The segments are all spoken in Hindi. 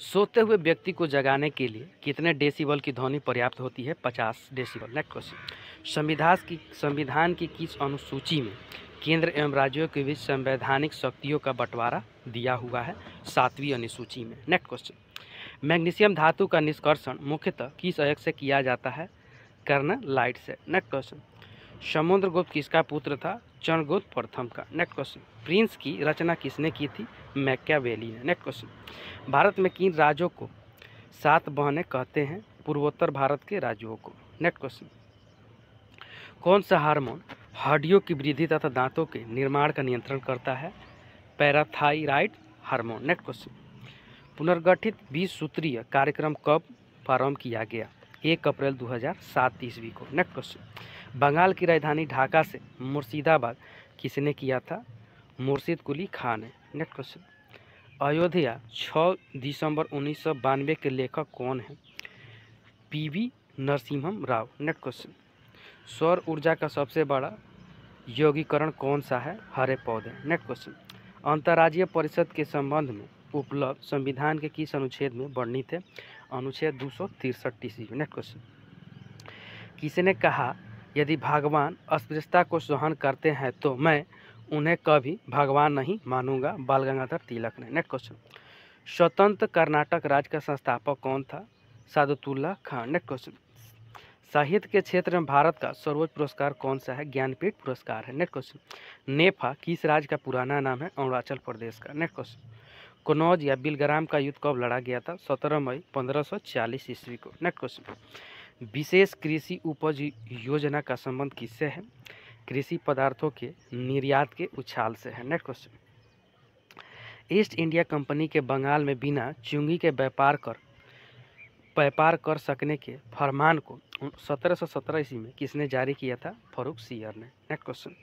सोते हुए व्यक्ति को जगाने के लिए कितने डेसिबल की ध्वनि पर्याप्त होती है पचास डेसिबल नेक्स्ट क्वेश्चन संविधान की संविधान की किस अनुसूची में केंद्र एवं राज्यों के बीच संवैधानिक शक्तियों का बंटवारा दिया हुआ है सातवीं अनुसूची में नेक्स्ट क्वेश्चन मैग्नीशियम धातु का निष्कर्षण मुख्यतः किस अयक से किया जाता है कर्न लाइट से नेक्स्ट क्वेश्चन समुद्रगुप्त किसका पुत्र था चरणगुप्त प्रथम का नेक्स्ट क्वेश्चन प्रिंस की रचना किसने की थी मैक्यावेली ने नेक्स्ट क्वेश्चन भारत में किन राज्यों को सात बहने कहते हैं पूर्वोत्तर भारत के राज्यों को नेक्स्ट क्वेश्चन कौन सा हार्मोन हड्डियों की वृद्धि तथा दांतों के निर्माण का नियंत्रण करता है पैराथाइराइड हार्मोन नेक्स्ट क्वेश्चन पुनर्गठित बीस सूत्रीय कार्यक्रम कब प्रारंभ किया गया एक अप्रैल 2007 ईस्वी को नेक्स्ट क्वेश्चन बंगाल की राजधानी ढाका से मुर्शिदाबाद किसने किया था मुर्शिद कुली खान ने नेक्स्ट क्वेश्चन अयोध्या 6 दिसंबर उन्नीस के लेखक कौन है P V Narasimham Rao next question सौर ऊर्जा का सबसे बड़ा योगीकरण कौन सा है हरे पौधे नेक्स्ट क्वेश्चन अंतर्राज्यीय परिषद के संबंध में उपलब्ध संविधान के किस अनुच्छेद में वर्णित है अनुच्छेद दो सौ तिरसठ में नेक्स्ट क्वेश्चन किसी ने कहा यदि भगवान अस्पृश्यता को सहन करते हैं तो मैं उन्हें कभी भगवान नहीं मानूंगा बाल गंगाधर तिलक ने नेक्स्ट क्वेश्चन स्वतंत्र कर्नाटक राज्य का संस्थापक कौन था सादतुल्ला खान नेक्स्ट क्वेश्चन साहित्य के क्षेत्र में भारत का सर्वोच्च पुरस्कार कौन सा है ज्ञानपीठ पुरस्कार है नेक्स्ट क्वेश्चन नेफा किस राज्य का पुराना नाम है अरुणाचल प्रदेश का नेक्स्ट क्वेश्चन कनौज या बिलग्राम का युद्ध कब लड़ा गया था सत्रह मई 1540 ईस्वी को नेक्स्ट क्वेश्चन विशेष कृषि उपज योजना का संबंध किससे है कृषि पदार्थों के निर्यात के उछाल से है next question East India Company के बंगाल में बिना चुंगी के व्यापार कर व्यापार कर सकने के फरमान को सत्रह सौ सत्रह ईस्वी में किसने जारी किया था फरूख सियर ने नेक्स्ट क्वेश्चन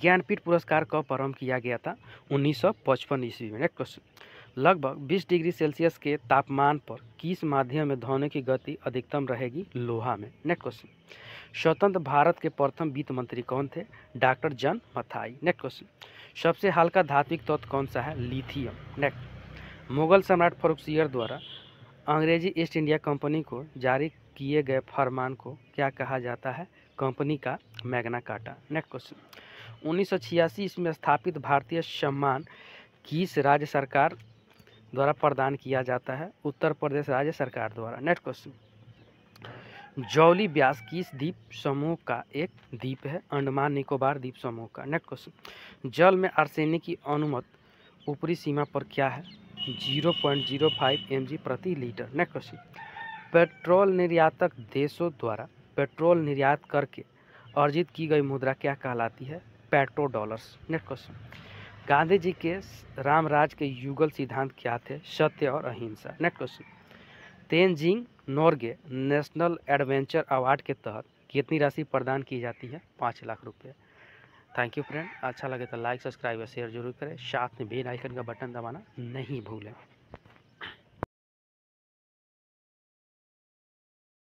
ज्ञानपीठ पुरस्कार का प्रारंभ किया गया था उन्नीस सौ पचपन ईस्वी में नेक्स्ट क्वेश्चन लगभग 20 डिग्री सेल्सियस के तापमान पर किस माध्यम में धोने की गति अधिकतम रहेगी लोहा में नेक्स्ट क्वेश्चन स्वतंत्र भारत के प्रथम वित्त मंत्री कौन थे डॉक्टर जन मथाई नेक्स्ट क्वेश्चन सबसे हल्का धात्विक तत्व कौन सा है लिथियम नेक्स्ट मुगल सम्राट फरुखसियर द्वारा अंग्रेजी ईस्ट इंडिया कंपनी को जारी किए गए फरमान को क्या कहा जाता है कंपनी का मैग्ना काटा नेक्स्ट क्वेश्चन उन्नीस ईस्वी में स्थापित भारतीय सम्मान किस राज्य सरकार द्वारा प्रदान किया जाता है उत्तर प्रदेश राज्य सरकार द्वारा नेक्स्ट क्वेश्चन जौली ब्यास किस द्वीप समूह का एक द्वीप है अंडमान निकोबार द्वीप समूह का नेक्स्ट क्वेश्चन जल में आर्सेनिक की अनुमत ऊपरी सीमा पर क्या है zero point zero five M प्रति लीटर नेक्स्ट क्वेश्चन पेट्रोल निर्यातक देशों द्वारा पेट्रोल निर्यात करके अर्जित की गई मुद्रा क्या कहलाती है petro dollars next question Gandhi ji के रामराज के युगल सिद्धांत क्या थे सत्य और अहिंसा next question Tenzing Norgay national adventure award के तहत कितनी राशि प्रदान की जाती है पाँच लाख रुपये थैंक यू फ्रेंड अच्छा लगे तो लाइक सब्सक्राइब और शेयर जरूर करें साथ में बेल आइकन का बटन दबाना नहीं भूलें